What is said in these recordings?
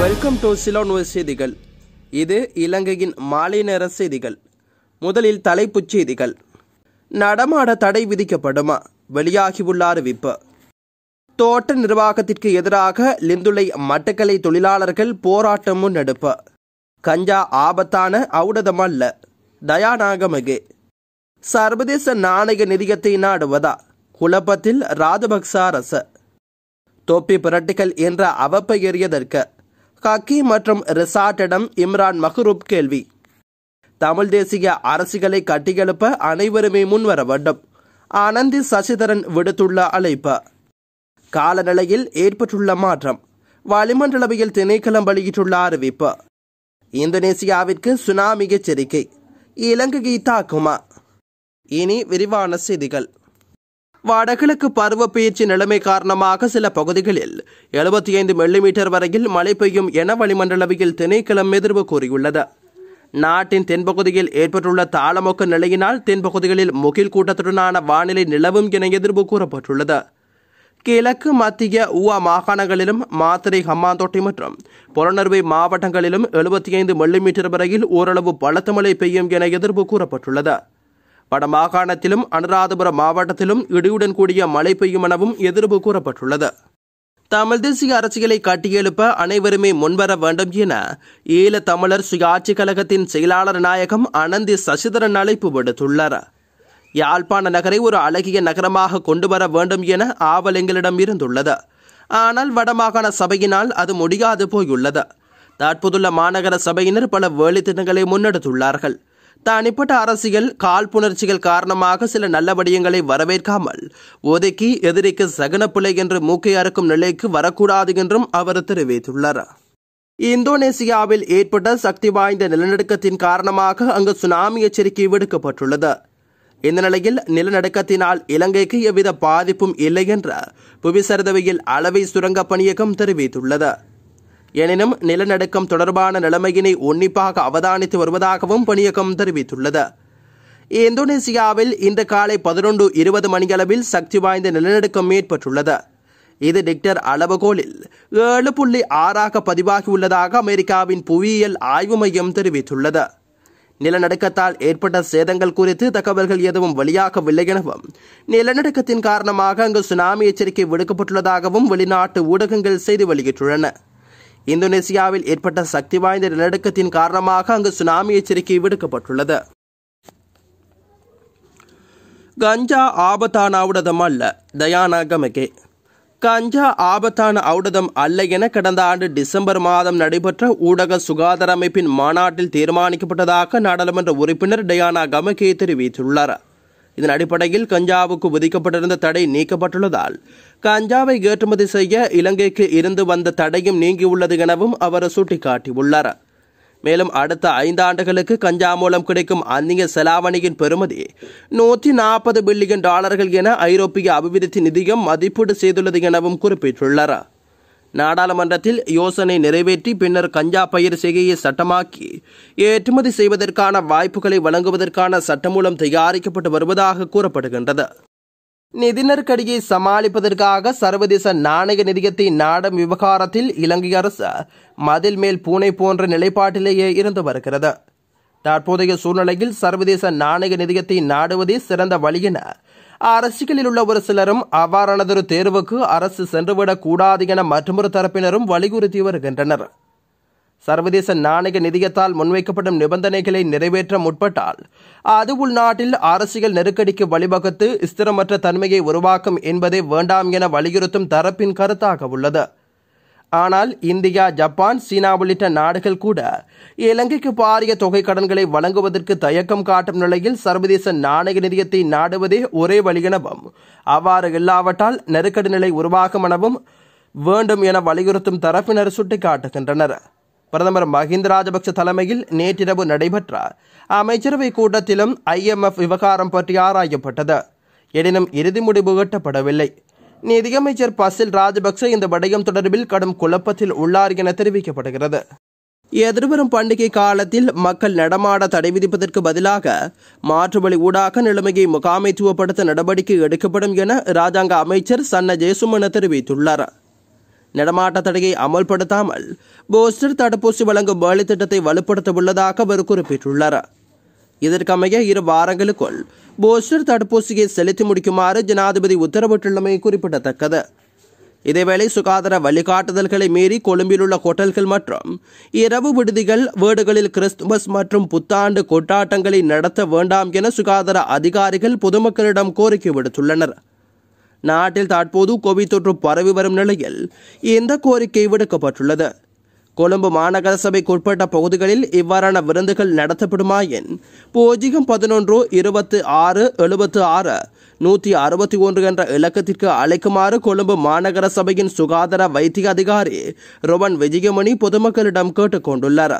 welcome to Ceylon செய்திகள் இது இலங்கையின் மாலை நேர செய்திகள் முதலில் தலைப்புச் செய்திகள் நடமாட தடை விதிக்கப்படுமா வெளியாகியுள்ள அறிவிப்பு தோட்ட நிர்வாகத்திற்கு எதிராக லிந்துளை மட்டக்கலை தொழிலாளர்கள் போராட்டம் முன்னெடுப்பு கஞ்சா ஆபத்தான அவுடதமல்ல தயாநாகமகே சர்வதேச நாணய நிதியத்தை நாடுவதா குழப்பத்தில் ராஜபக்ச அரசு தொப்பி பிரட்டிகள் என்ற அவப்பெயறியதற்கு காக்கி மற்றும் ரிசார்ட்டிடம் இம்ரான் மஹ்ரூப் கேள்வி தமிழ் தேசிய அரசுகளை கட்டியெழுப்ப அனைவருமே முன்வர வேண்டும் ஆனந்தி சசிதரன் விடுத்துள்ள அழைப்பு காலநிலையில் ஏற்பட்டுள்ள மாற்றம் வளிமண்டலவையில் திணைக்களம் வெளியிட்டுள்ள அறிவிப்பு இந்தோனேசியாவிற்கு சுனாமி எச்சரிக்கை இலங்கையை தாக்குமா இனி விரிவான செய்திகள் வடகிழக்கு பருவப்பெயர்ச்சி நிலைமை காரணமாக சில பகுதிகளில் எழுபத்தி ஐந்து மில்லிமீட்டர் வரையில் மழை பெய்யும் என வளிமண்டலவையில் திணைக்களம் எதிர்வு கூறியுள்ளது நாட்டின் தென்பகுதியில் ஏற்பட்டுள்ள தாளமொக்க நிலையினால் தென்பகுதிகளில் முகில் கூட்டத்துடனான வானிலை நிலவும் என எதிர்வு கூறப்பட்டுள்ளது கிழக்கு மத்திய ஊவா மாகாணங்களிலும் மாத்திரை ஹம்மாந்தோட்டை மற்றும் புலனர்வை மாவட்டங்களிலும் எழுபத்தி ஐந்து மில்லிமீட்டர் வரையில் ஓரளவு பலத்த மழை பெய்யும் என எதிர்ப்பு கூறப்பட்டுள்ளது வடமாகாணத்திலும் அனுராதபுரம் மாவட்டத்திலும் இடியுடன் கூடிய மழை பெய்யும் எனவும் எதிர்ப்பு கூறப்பட்டுள்ளது தமிழ் தேசிய அரசியலை கட்டியெழுப்ப அனைவருமே முன்வர வேண்டும் என ஈழ தமிழர் சுயாட்சி கழகத்தின் செயலாளர் நாயகம் அனந்தி சசிதரன் அழைப்பு விடுத்துள்ளார் யாழ்ப்பாண நகரை ஒரு அழகிய நகரமாக கொண்டு வர வேண்டும் என ஆவல் எங்களிடம் இருந்துள்ளது ஆனால் வடமாகாண சபையினால் அது முடியாது போயுள்ளது தற்போதுள்ள மாநகர சபையினர் பல வேலைத்திட்டங்களை முன்னெடுத்துள்ளார்கள் தனிப்பட்ட அரசியல் காழ்ப்புணர்ச்சிகள் காரணமாக சில நல்ல விடயங்களை வரவேற்காமல் ஒதுக்கி எதிரிக்கு சகனப்பிள்ளை என்று மூக்கை அறுக்கும் நிலைக்கு வரக்கூடாது என்றும் அவர் தெரிவித்துள்ளார் இந்தோனேசியாவில் ஏற்பட்ட சக்தி வாய்ந்த நிலநடுக்கத்தின் காரணமாக அங்கு சுனாமி எச்சரிக்கை விடுக்கப்பட்டுள்ளது இந்த நிலையில் நிலநடுக்கத்தினால் இலங்கைக்கு எவ்வித பாதிப்பும் இல்லை என்ற புவிசரிதவியல் அளவை சுரங்க பணியகம் தெரிவித்துள்ளது எனினும் நிலநடுக்கம் தொடர்பான நிலைமையினை உன்னிப்பாக அவதானித்து வருவதாகவும் பணியகம் தெரிவித்துள்ளது இந்தோனேசியாவில் இன்று காலை பதினொன்று இருபது மணியளவில் சக்தி வாய்ந்த நிலநடுக்கம் ஏற்பட்டுள்ளது இது டிக்டர் அளவுகோலில் ஏழு புள்ளி ஆறாக பதிவாகியுள்ளதாக அமெரிக்காவின் புவியியல் ஆய்வு மையம் தெரிவித்துள்ளது நிலநடுக்கத்தால் ஏற்பட்ட சேதங்கள் குறித்து தகவல்கள் எதுவும் வெளியாகவில்லை எனவும் நிலநடுக்கத்தின் காரணமாக அங்கு சுனாமி எச்சரிக்கை விடுக்கப்பட்டுள்ளதாகவும் வெளிநாட்டு ஊடகங்கள் செய்தி வெளியிட்டுள்ளன இந்தோனேசியாவில் ஏற்பட்ட சக்தி வாய்ந்த நிலநடுக்கத்தின் காரணமாக அங்கு சுனாமி எச்சரிக்கை விடுக்கப்பட்டுள்ளது கஞ்சா ஆபத்தான ಔಡದಂ அல்ல தயானாகமகே கஞ்சா ஆபத்தான ஔடதம் அல்ல என கடந்த ஆண்டு டிசம்பர் மாதம் நடைபெற்ற ஊடக சுகாதார அமைப்பின் மாநாட்டில் தீர்மானிக்கப்பட்டதாக நாடாளுமன்ற உறுப்பினர் டயானா கமகே தெரிவித்துள்ளார் இதன் அடிப்படையில் கஞ்சாவுக்கு விதிக்கப்பட்டிருந்த தடை நீக்கப்பட்டுள்ளதால் கஞ்சாவை ஏற்றுமதி செய்ய இலங்கைக்கு இருந்து வந்த தடையும் நீங்கியுள்ளது எனவும் அவர் சுட்டிக்காட்டியுள்ளார் மேலும் அடுத்த ஐந்து ஆண்டுகளுக்கு கஞ்சா மூலம் கிடைக்கும் அந்நிய செலாவணியின் பெறுமதி நூற்றி நாற்பது பில்லியன் டாலர்கள் என ஐரோப்பிய அபிவிருத்தி நிதியம் மதிப்பீடு செய்துள்ளது எனவும் குறிப்பிட்டுள்ளார் நாடாளுமன்றத்தில் யோசனை நிறைவேற்றி பின்னர் கஞ்சா பயிர் செய்கையை சட்டமாக்கி ஏற்றுமதி செய்வதற்கான வாய்ப்புகளை வழங்குவதற்கான சட்டமூலம் தயாரிக்கப்பட்டு வருவதாக கூறப்படுகின்றது நிதி நெருக்கடியை சமாளிப்பதற்காக சர்வதேச நாணய நிதியத்தை நாடும் விவகாரத்தில் இலங்கை அரசு மதில் மேல் பூனை போன்ற நிலைப்பாட்டிலேயே இருந்து வருகிறது தற்போதைய சூழ்நிலையில் சர்வதேச நாணய நிதியத்தை நாடுவதே சிறந்த வழி என அரசியலில் உள்ள ஒரு சிலரும் அவ்வாறானதொரு தேர்வுக்கு அரசு சென்றுவிடக் கூடாது என மற்றொரு தரப்பினரும் வலியுறுத்தி வருகின்றனர் சர்வதேச நாணய நிதியத்தால் முன்வைக்கப்படும் நிபந்தனைகளை நிறைவேற்ற முற்பட்டால் அது உள்நாட்டில் அரசியல் நெருக்கடிக்கு வழிவகுத்து ஸ்திரமற்ற தன்மையை உருவாக்கும் என்பதே வேண்டாம் என வலியுறுத்தும் தரப்பின் கருத்தாக உள்ளது ஆனால் இந்தியா ஜப்பான் சீனா உள்ளிட்ட நாடுகள் கூட இலங்கைக்கு பாரிய தொகை கடன்களை வழங்குவதற்கு தயக்கம் காட்டும் நிலையில் சர்வதேச நாணய நிதியத்தை நாடுவதே ஒரே வழி எனவும் அவ்வாறு இல்லாவிட்டால் நெருக்கடி நிலை உருவாகும் எனவும் வேண்டும் என வலியுறுத்தும் தரப்பினர் சுட்டிக்காட்டுகின்றனர் பிரதமர் மஹிந்த ராஜபக்ச தலைமையில் நேற்றிரவு நடைபெற்ற அமைச்சரவை கூட்டத்திலும் ஐஎம்எஃப் விவகாரம் பற்றி ஆராயப்பட்டது எனினும் இறுதி முடிவு எட்டப்படவில்லை நிதியமைச்சர் பசில் ராஜபக்ச இந்த விடயம் தொடர்பில் கடும் குழப்பத்தில் உள்ளார் என தெரிவிக்கப்படுகிறது எதிர்வரும் பண்டிகை காலத்தில் மக்கள் நடமாட தடை விதிப்பதற்கு பதிலாக மாற்று வழி ஊடாக நிலைமையை முகாமைத்துவப்படுத்த நடவடிக்கை எடுக்கப்படும் என ராஜாங்க அமைச்சர் சன்ன ஜெயசுமன தெரிவித்துள்ளார் நடமாட்ட தடையை அமல்படுத்தாமல் போஸ்டர் தடுப்பூசி வழங்கும் வேலை திட்டத்தை வலுப்படுத்த உள்ளதாக அவர் குறிப்பிட்டுள்ளார் இதற்கமைய இரு வாரங்களுக்குள் பூஸ்டர் தடுப்பூசியை செலுத்தி முடிக்குமாறு ஜனாதிபதி உத்தரவிட்டுள்ளமை குறிப்பிடத்தக்கது இதேவேளை சுகாதார வழிகாட்டுதல்களை மீறி கொழும்பிலுள்ள உள்ள ஹோட்டல்கள் மற்றும் இரவு விடுதிகள் வீடுகளில் கிறிஸ்துமஸ் மற்றும் புத்தாண்டு கொட்டாட்டங்களை நடத்த வேண்டாம் என சுகாதார அதிகாரிகள் பொதுமக்களிடம் கோரிக்கை விடுத்துள்ளனர் நாட்டில் தற்போது கோவிட் தொற்று பரவி வரும் நிலையில் இந்த கோரிக்கை விடுக்கப்பட்டுள்ளது கொழும்பு மாநகர உட்பட்ட பகுதிகளில் இவ்வாறான விருந்துகள் நடத்தப்படுமாயின் பூஜ்ஜியம் பதினொன்று இருபத்து ஆறு எழுபத்து ஆறு நூற்றி அறுபத்தி ஒன்று என்ற இலக்கத்திற்கு அழைக்குமாறு கொழும்பு மாநகர சபையின் சுகாதார வைத்திய அதிகாரி ரோவன் விஜயமணி பொதுமக்களிடம் கேட்டுக்கொண்டுள்ளார்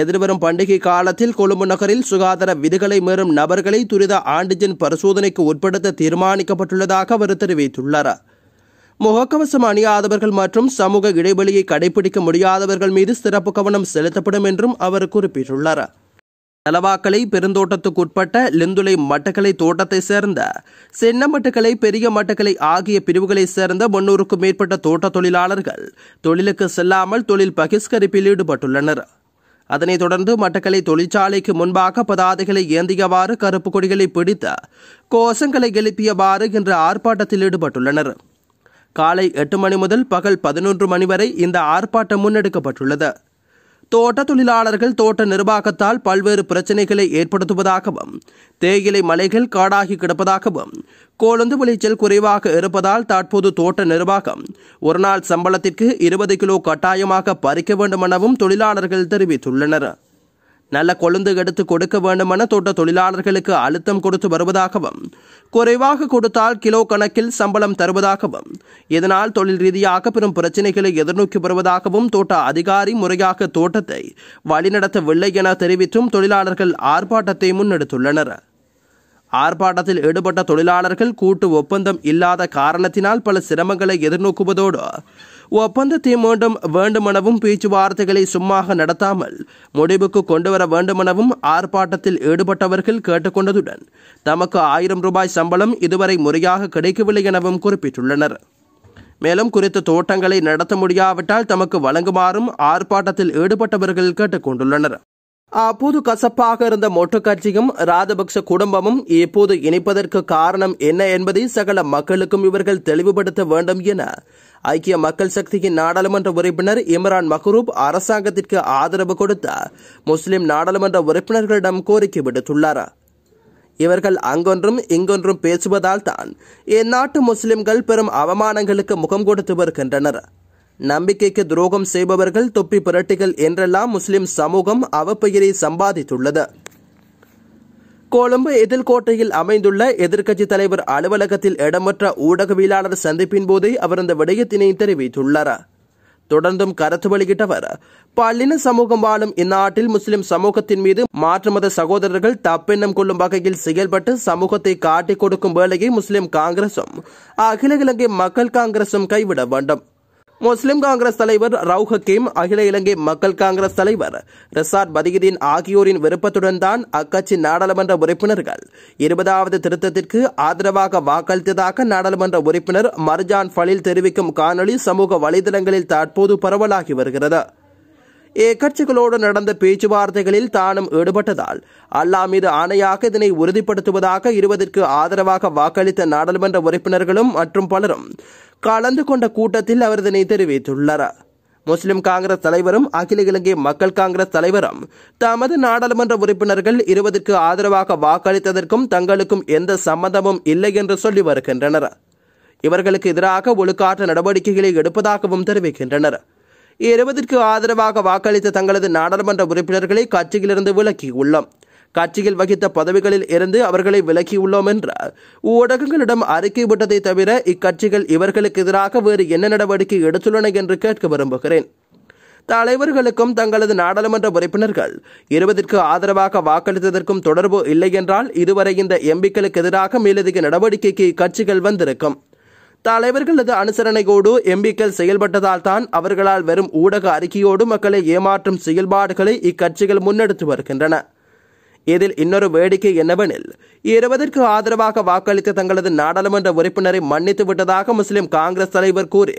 எதிர்வரும் பண்டிகை காலத்தில் கொழும்பு நகரில் சுகாதார விதிகளை மீறும் நபர்களை துரித ஆண்டிஜன் பரிசோதனைக்கு உட்படுத்த தீர்மானிக்கப்பட்டுள்ளதாக அவர் தெரிவித்துள்ளார் முகக்கவசம் அணியாதவர்கள் மற்றும் சமூக இடைவெளியை கடைபிடிக்க முடியாதவர்கள் மீது சிறப்பு கவனம் செலுத்தப்படும் என்றும் அவர் குறிப்பிட்டுள்ளார் நலவாக்கலை பெருந்தோட்டத்துக்குட்பட்ட லிந்துலை மட்டக்கலை தோட்டத்தைச் சேர்ந்த சின்ன பெரிய மட்டக்கலை ஆகிய பிரிவுகளைச் சேர்ந்த முன்னூறுக்கும் மேற்பட்ட தோட்ட தொழிலாளர்கள் தொழிலுக்கு செல்லாமல் தொழில் பகிஷ்கரிப்பில் ஈடுபட்டுள்ளனர் அதனைத் தொடர்ந்து மட்டக்கலை தொழிற்சாலைக்கு முன்பாக பதாதைகளை ஏந்தியவாறு கருப்பு கொடிகளை பிடித்த கோஷங்களை எழுப்பியவாறு என்ற ஆர்ப்பாட்டத்தில் ஈடுபட்டுள்ளனர் காலை எட்டு மணி முதல் பகல் பதினொன்று மணி வரை இந்த ஆர்ப்பாட்டம் முன்னெடுக்கப்பட்டுள்ளது தோட்ட தொழிலாளர்கள் தோட்ட நிர்வாகத்தால் பல்வேறு பிரச்சினைகளை ஏற்படுத்துவதாகவும் தேயிலை மலைகள் காடாகி கிடப்பதாகவும் கோலந்து விளைச்சல் குறைவாக இருப்பதால் தற்போது தோட்ட நிர்வாகம் ஒருநாள் சம்பளத்திற்கு இருபது கிலோ கட்டாயமாக பறிக்க வேண்டும் எனவும் தொழிலாளர்கள் தெரிவித்துள்ளனர் நல்ல கொழுந்து எடுத்து கொடுக்க வேண்டுமென தோட்ட தொழிலாளர்களுக்கு அழுத்தம் கொடுத்து வருவதாகவும் குறைவாக கொடுத்தால் கிலோ கணக்கில் சம்பளம் தருவதாகவும் இதனால் தொழில் ரீதியாக பெரும் பிரச்சினைகளை எதிர்நோக்கி வருவதாகவும் தோட்ட அதிகாரி முறையாக தோட்டத்தை வழிநடத்தவில்லை என தெரிவித்தும் தொழிலாளர்கள் ஆர்ப்பாட்டத்தை முன்னெடுத்துள்ளனர் ஆர்ப்பாட்டத்தில் ஈடுபட்ட தொழிலாளர்கள் கூட்டு ஒப்பந்தம் இல்லாத காரணத்தினால் பல சிரமங்களை எதிர்நோக்குவதோடு ஒப்பந்தத்தை மீண்டும் வேண்டுமெனவும் பேச்சுவார்த்தைகளை சும்மாக நடத்தாமல் முடிவுக்கு கொண்டுவர வேண்டுமெனவும் ஆர்ப்பாட்டத்தில் ஈடுபட்டவர்கள் கேட்டுக்கொண்டதுடன் தமக்கு ஆயிரம் ரூபாய் சம்பளம் இதுவரை முறையாக கிடைக்கவில்லை எனவும் குறிப்பிட்டுள்ளனர் மேலும் குறித்த தோட்டங்களை நடத்த முடியாவிட்டால் தமக்கு வழங்குமாறும் ஆர்ப்பாட்டத்தில் ஈடுபட்டவர்கள் கேட்டுக்கொண்டுள்ளனர் அப்போது கசப்பாக இருந்த மொட்டு கட்சியும் ராஜபக்ச குடும்பமும் இப்போது இணைப்பதற்கு காரணம் என்ன என்பதை சகல மக்களுக்கும் இவர்கள் தெளிவுபடுத்த வேண்டும் என ஐக்கிய மக்கள் சக்தியின் நாடாளுமன்ற உறுப்பினர் இம்ரான் மஹரூப் அரசாங்கத்திற்கு ஆதரவு கொடுத்த முஸ்லிம் நாடாளுமன்ற உறுப்பினர்களிடம் கோரிக்கை விடுத்துள்ளார் இவர்கள் அங்கொன்றும் இங்கொன்றும் பேசுவதால் தான் இந்நாட்டு முஸ்லிம்கள் பெரும் அவமானங்களுக்கு முகம் கொடுத்து வருகின்றனர் நம்பிக்கைக்கு துரோகம் செய்பவர்கள் தொப்பி புரட்டிகள் என்றெல்லாம் முஸ்லிம் சமூகம் அவப்பெயரை சம்பாதித்துள்ளது கொழும்பு எதிர்கோட்டையில் அமைந்துள்ள எதிர்க்கட்சி தலைவர் அலுவலகத்தில் இடம்பெற்ற ஊடகவியலாளர் சந்திப்பின் போதே அவர் இந்த விடயத்தினை தெரிவித்துள்ளார் தொடர்ந்தும் கருத்து வெளியிட்டவர் பல்லின சமூகம் வாழும் இந்நாட்டில் முஸ்லிம் சமூகத்தின் மீது மாற்றுமத சகோதரர்கள் தப்பெண்ணம் கொள்ளும் வகையில் செயல்பட்டு சமூகத்தை காட்டிக் கொடுக்கும் வேலையை முஸ்லிம் காங்கிரசும் அகில இலங்கை மக்கள் காங்கிரசும் கைவிட வேண்டும் முஸ்லிம் காங்கிரஸ் தலைவர் ரவு ஹக்கீம் அகில இலங்கை மக்கள் காங்கிரஸ் தலைவர் ரிசார்ட் பதியுதீன் ஆகியோரின் விருப்பத்துடன் தான் அக்கட்சி நாடாளுமன்ற உறுப்பினர்கள் இருபதாவது திருத்தத்திற்கு ஆதரவாக வாக்களித்ததாக நாடாளுமன்ற உறுப்பினர் மர்ஜான் ஃபலில் தெரிவிக்கும் காணொலி சமூக வலைதளங்களில் தற்போது பரவலாகி வருகிறது எக்கட்சிகளோடு நடந்த பேச்சுவார்த்தைகளில் தானும் ஈடுபட்டதால் அல்லா மீது ஆணையாக இதனை உறுதிப்படுத்துவதாக இருபதற்கு ஆதரவாக வாக்களித்த நாடாளுமன்ற உறுப்பினர்களும் மற்றும் பலரும் கலந்து கொண்ட கூட்டத்தில் அவர் இதனை தெரிவித்துள்ளார் முஸ்லிம் காங்கிரஸ் தலைவரும் அகில இலங்கை மக்கள் காங்கிரஸ் தலைவரும் தமது நாடாளுமன்ற உறுப்பினர்கள் இருபதுக்கு ஆதரவாக வாக்களித்ததற்கும் தங்களுக்கும் எந்த சம்பந்தமும் இல்லை என்று சொல்லி வருகின்றனர் இவர்களுக்கு எதிராக ஒழுக்காற்ற நடவடிக்கைகளை எடுப்பதாகவும் தெரிவிக்கின்றனர் இருபதற்கு ஆதரவாக வாக்களித்த தங்களது நாடாளுமன்ற உறுப்பினர்களை கட்சியிலிருந்து விலக்கியுள்ளோம் கட்சியில் வகித்த பதவிகளில் இருந்து அவர்களை விலக்கியுள்ளோம் என்று ஊடகங்களிடம் அறிக்கை விட்டதை தவிர இக்கட்சிகள் இவர்களுக்கு எதிராக வேறு என்ன நடவடிக்கை எடுத்துள்ளன என்று கேட்க விரும்புகிறேன் தலைவர்களுக்கும் தங்களது நாடாளுமன்ற உறுப்பினர்கள் இருபதற்கு ஆதரவாக வாக்களித்ததற்கும் தொடர்பு இல்லை என்றால் இதுவரை இந்த எம்பிக்களுக்கு எதிராக மேலதிக நடவடிக்கைக்கு இக்கட்சிகள் வந்திருக்கும் தலைவர்களது அனுசரணையோடு எம்பிக்கள் செயல்பட்டதால் தான் அவர்களால் வெறும் ஊடக அறிக்கையோடு மக்களை ஏமாற்றும் செயல்பாடுகளை இக்கட்சிகள் முன்னெடுத்து வருகின்றன இதில் இன்னொரு வேடிக்கை என்னவெனில் இருபதற்கு ஆதரவாக வாக்களித்த தங்களது நாடாளுமன்ற உறுப்பினரை மன்னித்து விட்டதாக முஸ்லிம் காங்கிரஸ் தலைவர் கூறி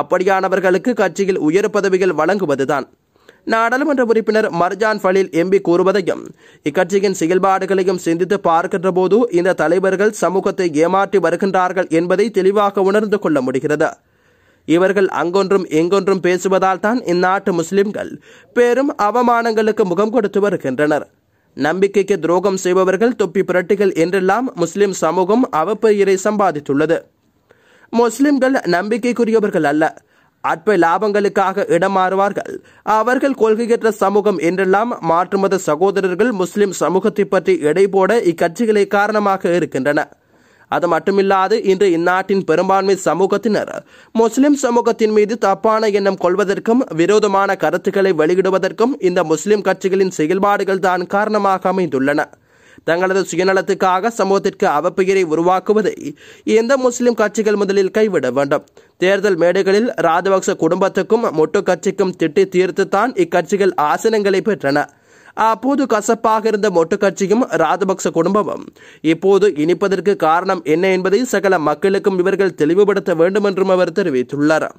அப்படியானவர்களுக்கு கட்சியில் உயர் பதவிகள் வழங்குவதுதான் நாடாளுமன்ற உறுப்பினர் மர்ஜான் ஃபலில் எம்பி கூறுவதையும் இக்கட்சியின் செயல்பாடுகளையும் சிந்தித்து பார்க்கின்ற போது இந்த தலைவர்கள் சமூகத்தை ஏமாற்றி வருகின்றார்கள் என்பதை தெளிவாக உணர்ந்து கொள்ள முடிகிறது இவர்கள் அங்கொன்றும் எங்கொன்றும் பேசுவதால் தான் இந்நாட்டு முஸ்லிம்கள் பெரும் அவமானங்களுக்கு முகம் கொடுத்து வருகின்றனர் நம்பிக்கைக்கு துரோகம் செய்பவர்கள் தொப்பி புரட்டிகள் என்றெல்லாம் முஸ்லிம் சமூகம் அவப்பெயரை சம்பாதித்துள்ளது முஸ்லிம்கள் நம்பிக்கைக்குரியவர்கள் அல்ல அற்ப லாபங்களுக்காக இடம் மாறுவார்கள் அவர்கள் கொள்கையற்ற சமூகம் என்றெல்லாம் மாற்றுமத சகோதரர்கள் முஸ்லிம் சமூகத்தை பற்றி எடை போட இக்கட்சிகளே காரணமாக இருக்கின்றன அது மட்டுமில்லாது இன்று இந்நாட்டின் பெரும்பான்மை சமூகத்தினர் முஸ்லிம் சமூகத்தின் மீது தப்பான எண்ணம் கொள்வதற்கும் விரோதமான கருத்துக்களை வெளியிடுவதற்கும் இந்த முஸ்லிம் கட்சிகளின் செயல்பாடுகள் தான் காரணமாக அமைந்துள்ளன தங்களது சுயநலத்துக்காக சமூகத்திற்கு அவப்பெயரை உருவாக்குவதை எந்த முஸ்லிம் கட்சிகள் முதலில் கைவிட வேண்டும் தேர்தல் மேடைகளில் ராஜபக்ச குடும்பத்துக்கும் மொட்டு கட்சிக்கும் திட்டி தீர்த்துத்தான் இக்கட்சிகள் ஆசனங்களை பெற்றன அப்போது கசப்பாக இருந்த மொட்டு கட்சியும் ராஜபக்ச குடும்பமும் இப்போது இனிப்பதற்கு காரணம் என்ன என்பதை சகல மக்களுக்கும் இவர்கள் தெளிவுபடுத்த வேண்டும் என்றும் அவர் தெரிவித்துள்ளார்